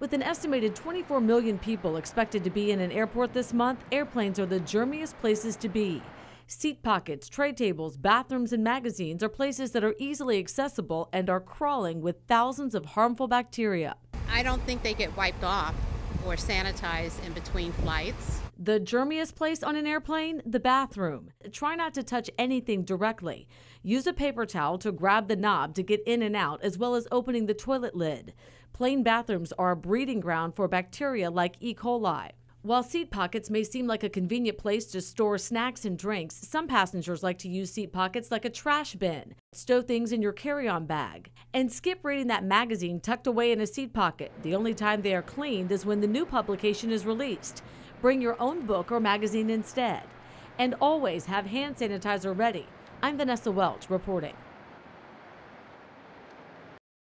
With an estimated 24 million people expected to be in an airport this month, airplanes are the germiest places to be. Seat pockets, tray tables, bathrooms, and magazines are places that are easily accessible and are crawling with thousands of harmful bacteria. I don't think they get wiped off or sanitize in between flights. The germiest place on an airplane? The bathroom. Try not to touch anything directly. Use a paper towel to grab the knob to get in and out, as well as opening the toilet lid. Plain bathrooms are a breeding ground for bacteria like E. coli. While seat pockets may seem like a convenient place to store snacks and drinks, some passengers like to use seat pockets like a trash bin, stow things in your carry on bag, and skip reading that magazine tucked away in a seat pocket. The only time they are cleaned is when the new publication is released. Bring your own book or magazine instead. And always have hand sanitizer ready. I'm Vanessa Welch reporting.